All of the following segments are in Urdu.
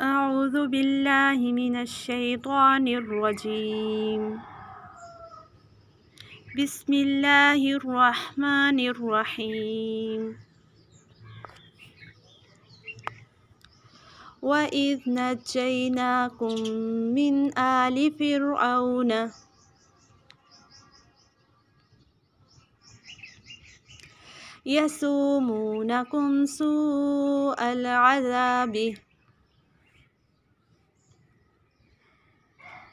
أعوذ بالله من الشيطان الرجيم بسم الله الرحمن الرحيم وإذ نجيناكم من آل فرعون يسومونكم سوء العذاب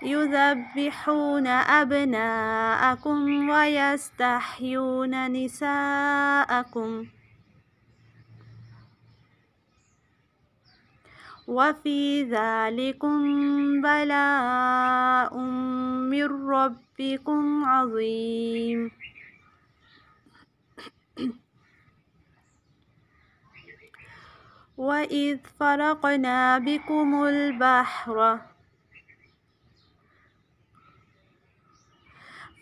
يذبحون أبناءكم ويستحيون نساءكم وفي ذلكم بلاء من ربكم عظيم وإذ فرقنا بكم البحر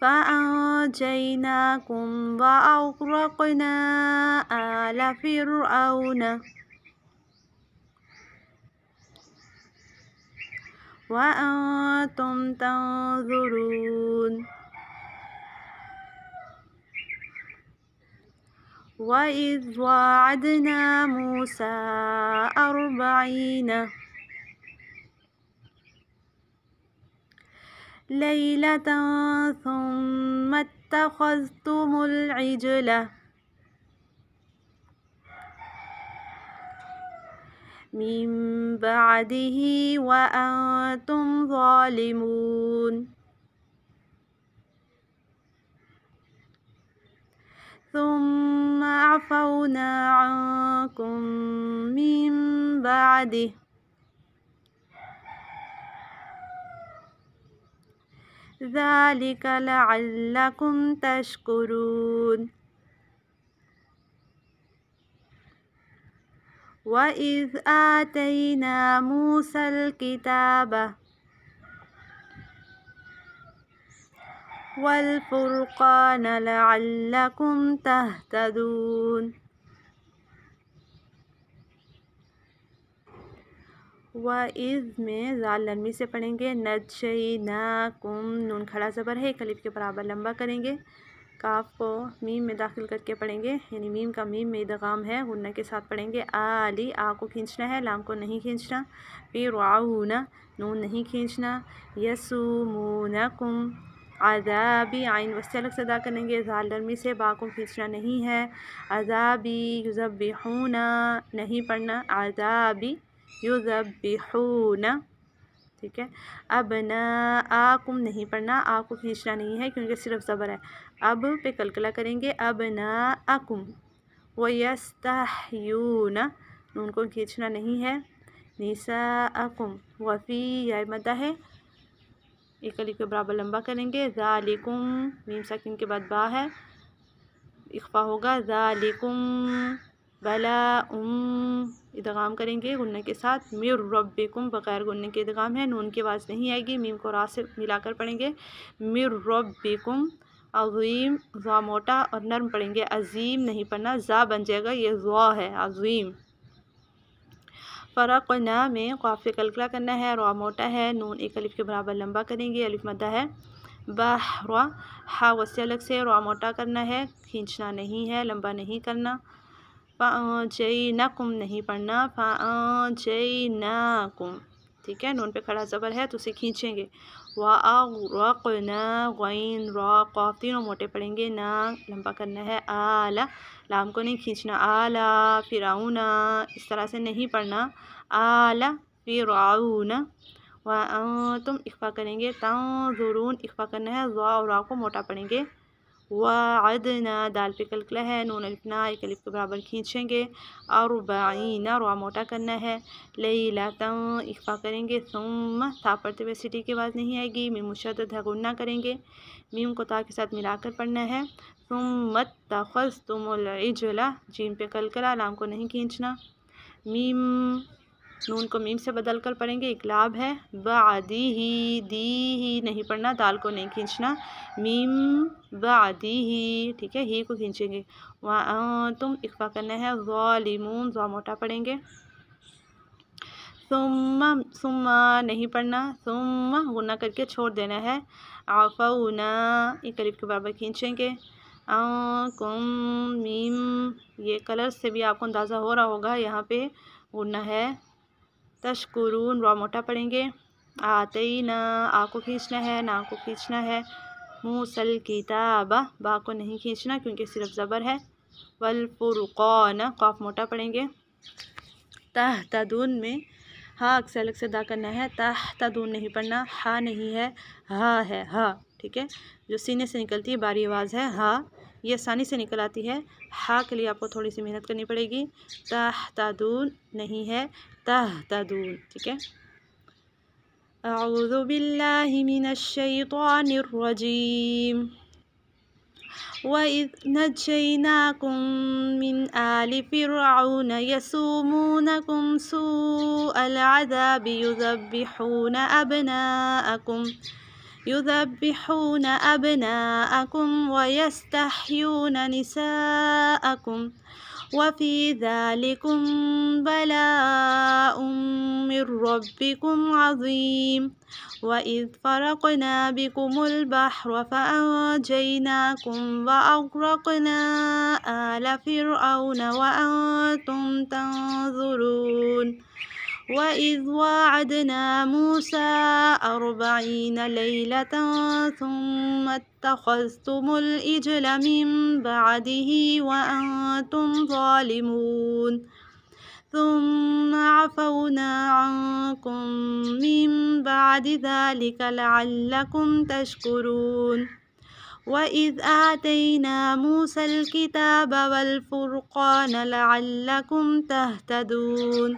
فأنجيناكم وأغرقنا آل فرعون وأنتم تنظرون وإذ وعدنا موسى أربعين ليلة ثم اتخذتم العجلة من بعده وأنتم ظالمون ثم عفونا عنكم من بعده ذلك لعلكم تشكرون وإذ آتينا موسى الكتاب والفرقان لعلكم تهتدون و عز میں زال لنمی سے پڑھیں گے نہ کم نون کھڑا زبر ہے کلیف کے برابر لمبا کریں گے کاف کو میم میں داخل کر کے پڑھیں گے یعنی میم کا میم میں ادغام ہے غنہ کے ساتھ پڑھیں گے آلی علی آ کو کھینچنا ہے لام کو نہیں کھینچنا پھر واؤ نون نہیں کھینچنا یسو عذابی آئین و اس صدا الگ کریں گے زال نرمی سے با کو کھینچنا نہیں ہے عذابی یزبیحونا نہیں پڑھنا عذابی یذبحون ٹھیک ہے اب نا آکم نہیں پڑھنا آ کو کھینچنا نہیں ہے کیونکہ صرف زبر ہے اب پہ کلکلہ کریں گے اب آکم و یست ان کو کھینچنا نہیں ہے نیسا عقم وفی مدہ ہے ایک علی کے برابر لمبا کریں گے ذالکم ساکن کے بعد با ہے اخفا ہوگا ذالکم بلا ام ادغام کریں گے غنہ کے ساتھ میر رب بیکم بغیر غنہ کے ادغام ہے نون کی آواز نہیں آئے گی میم کو راہ سے ملا کر پڑھیں گے میر رب بیکم عظویم موٹا اور نرم پڑھیں گے عظیم نہیں پڑھنا ذا بن جائے گا یہ زا ہے عظیم فرق و قواف سے کلکلا کرنا ہے را موٹا ہے نون ایک الف کے برابر لمبا کریں گے الف مدہ ہے بہ روا ہا وسیع الگ سے را موٹا کرنا ہے کھینچنا نہیں ہے لمبا نہیں کرنا فَأَنْجَيْنَكُمْ نہیں پڑھنا پا ناکم ٹھیک ہے نون پہ کھڑا زبر ہے تو اسے کھینچیں گے وَأَغْرَقْنَا غَيْن روق تینوں موٹے پڑھیں گے نا لمبا کرنا ہے آلہ لام کو نہیں کھینچنا آلہ فیراؤنا اس طرح سے نہیں پڑھنا آلہ فیراؤنا راؤن تم اخفا کریں گے کاؤں اخفا کرنا ہے زع اور راؤ کو موٹا پڑھیں گے وعدنا دال پہ کلکلا ہے نون الفنا ایک الف کے برابر کھینچیں گے اور بائنا نہ موٹا کرنا ہے لئی لاتم اخفا کریں گے تھا تاپڑتے ہوئے سٹی کی آواز نہیں آئے گی میم مشدد ہے نہ کریں گے میم کو تا کے ساتھ ملا کر پڑھنا ہے ثم تاخص تم جیم پہ کلکلا لام کو نہیں کھینچنا میم نون کو میم سے بدل کر پڑھیں گے اقلاب ہے بعدی ہی دی ہی نہیں پڑھنا دال کو نہیں کھینچنا میم بعدی ہی ٹھیک ہے ہی کو کھینچیں گے وہاں تم اقفا کرنا ہے ظالمون ظاموٹا موٹا گے ثم سما نہیں پڑھنا ثم غنہ کر کے چھوڑ دینا ہے عفونا ایک یہ قریب کے بابا کھینچیں گے آنکم میم یہ کلر سے بھی آپ کو اندازہ ہو رہا ہوگا یہاں پہ غنہ ہے تشکرون را موٹا پڑھیں گے آتئی نہ آ کو کھینچنا ہے نہ کو کھینچنا ہے موسل کتاب با کو نہیں کھینچنا کیونکہ صرف زبر ہے والفرقان قاف موٹا پڑھیں گے تحتدون میں ہا اکثر الگ سے ادا کرنا ہے تحتدون نہیں پڑھنا ہا نہیں ہے ہا ہے ہا ٹھیک ہے جو سینے سے نکلتی ہے باری آواز ہے ہا یہ آسانی سے نکل آتی ہے ہا کے لیے آپ کو تھوڑی سی محنت کرنی پڑے گی تہ تادون نہیں ہے تہ تادون ٹھیک ہے اعوذ باللہ من الشیطان الرجیم وَإِذْ نَجَّيْنَاكُمْ مِنْ آلِ فِرْعَوْنَ يَسُومُونَكُمْ سُوءَ الْعَذَابِ يُذَبِّحُونَ أَبْنَاءَكُمْ يذبحون أبناءكم ويستحيون نساءكم وفي ذلكم بلاء من ربكم عظيم وإذ فرقنا بكم البحر فأنجيناكم وأغرقنا آل فرعون وأنتم تنظرون وإذ واعدنا موسى أربعين ليلة ثم اتخذتم الإجل من بعده وأنتم ظالمون ثم عفونا عنكم من بعد ذلك لعلكم تشكرون وإذ آتينا موسى الكتاب والفرقان لعلكم تهتدون